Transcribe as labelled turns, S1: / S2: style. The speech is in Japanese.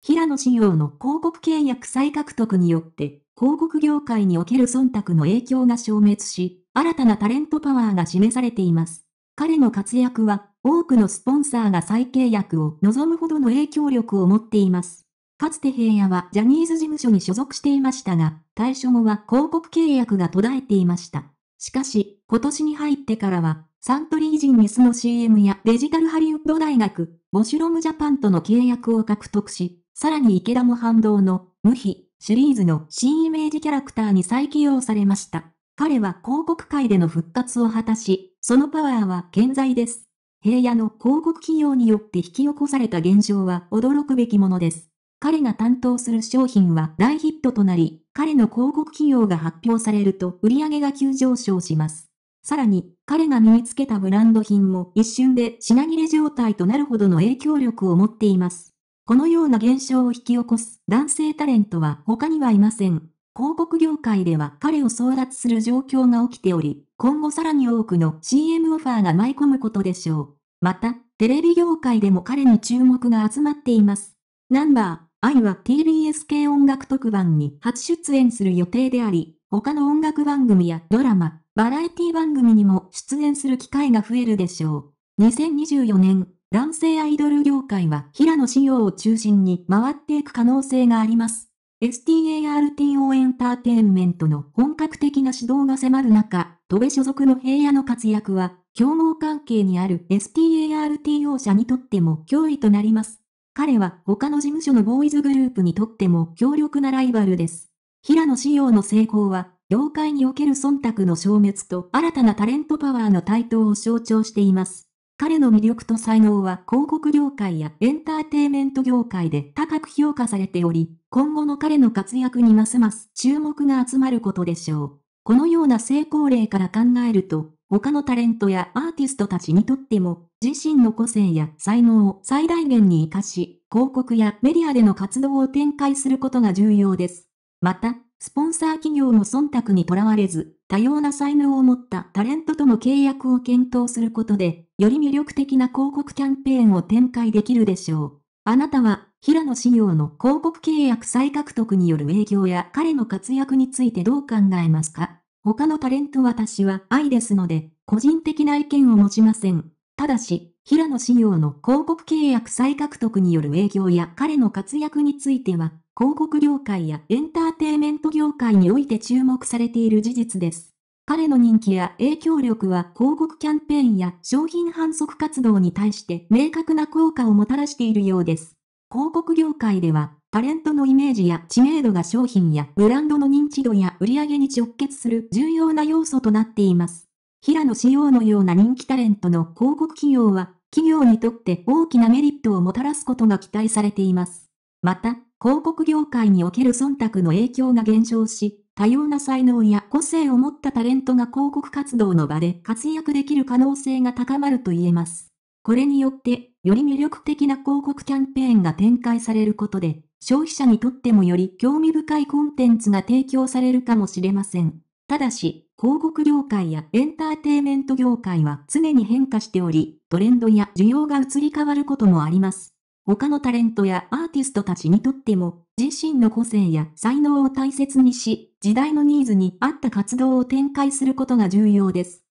S1: 平野紫耀の広告契約再獲得によって、広告業界における忖度の影響が消滅し、新たなタレントパワーが示されています。彼の活躍は、多くのスポンサーが再契約を望むほどの影響力を持っています。かつて平野はジャニーズ事務所に所属していましたが、退所後は広告契約が途絶えていました。しかし、今年に入ってからは、サントリージンミスの CM やデジタルハリウッド大学、ボシュロムジャパンとの契約を獲得し、さらに池田も反動の、無比、シリーズの新イメージキャラクターに再起用されました。彼は広告界での復活を果たし、そのパワーは健在です。平野の広告企業によって引き起こされた現状は驚くべきものです。彼が担当する商品は大ヒットとなり、彼の広告企業が発表されると売上が急上昇します。さらに、彼が身につけたブランド品も一瞬で品切れ状態となるほどの影響力を持っています。このような現象を引き起こす男性タレントは他にはいません。広告業界では彼を争奪する状況が起きており、今後さらに多くの CM オファーが舞い込むことでしょう。また、テレビ業界でも彼に注目が集まっています。ナンバー、愛は TBS 系音楽特番に初出演する予定であり、他の音楽番組やドラマ、バラエティ番組にも出演する機会が増えるでしょう。2024年、男性アイドル業回は平野仕様を中心に回っていく可能性があります。STARTO エンターテインメントの本格的な指導が迫る中、戸部所属の平野の活躍は、競合関係にある STARTO 社にとっても脅威となります。彼は他の事務所のボーイズグループにとっても強力なライバルです。平野仕様の成功は、業界における忖度の消滅と新たなタレントパワーの台頭を象徴しています。彼の魅力と才能は広告業界やエンターテイメント業界で高く評価されており、今後の彼の活躍にますます注目が集まることでしょう。このような成功例から考えると、他のタレントやアーティストたちにとっても、自身の個性や才能を最大限に活かし、広告やメディアでの活動を展開することが重要です。また、スポンサー企業の忖度にとらわれず、多様な才能を持ったタレントとの契約を検討することで、より魅力的な広告キャンペーンを展開できるでしょう。あなたは、平野紫耀の広告契約再獲得による営業や彼の活躍についてどう考えますか他のタレント私は愛ですので、個人的な意見を持ちません。ただし、平野紫耀の広告契約再獲得による営業や彼の活躍については、広告業界やエンターテイメント業界において注目されている事実です。彼の人気や影響力は広告キャンペーンや商品販促活動に対して明確な効果をもたらしているようです。広告業界では、タレントのイメージや知名度が商品やブランドの認知度や売り上げに直結する重要な要素となっています。平野紫耀のような人気タレントの広告企業は、企業にとって大きなメリットをもたらすことが期待されています。また、広告業界における忖度の影響が減少し、多様な才能や個性を持ったタレントが広告活動の場で活躍できる可能性が高まると言えます。これによって、より魅力的な広告キャンペーンが展開されることで、消費者にとってもより興味深いコンテンツが提供されるかもしれません。ただし、広告業界やエンターテイメント業界は常に変化しており、トレンドや需要が移り変わることもあります。他のタレントやアーティストたちにとっても、自身の個性や才能を大切にし、時代のニーズに合った活動を展開することが重要です。